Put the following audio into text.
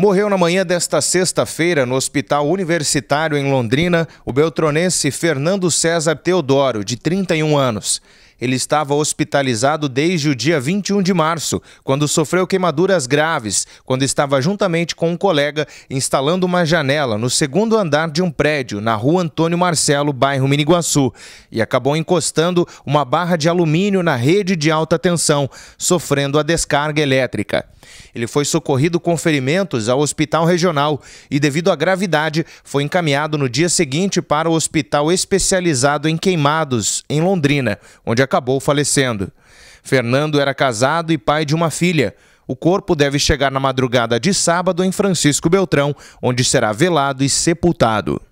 Morreu na manhã desta sexta-feira, no Hospital Universitário em Londrina, o beltronense Fernando César Teodoro, de 31 anos. Ele estava hospitalizado desde o dia 21 de março, quando sofreu queimaduras graves, quando estava juntamente com um colega instalando uma janela no segundo andar de um prédio na rua Antônio Marcelo, bairro Miniguaçu, e acabou encostando uma barra de alumínio na rede de alta tensão, sofrendo a descarga elétrica. Ele foi socorrido com ferimentos ao hospital regional e, devido à gravidade, foi encaminhado no dia seguinte para o hospital especializado em queimados, em Londrina, onde acabou falecendo. Fernando era casado e pai de uma filha. O corpo deve chegar na madrugada de sábado em Francisco Beltrão, onde será velado e sepultado.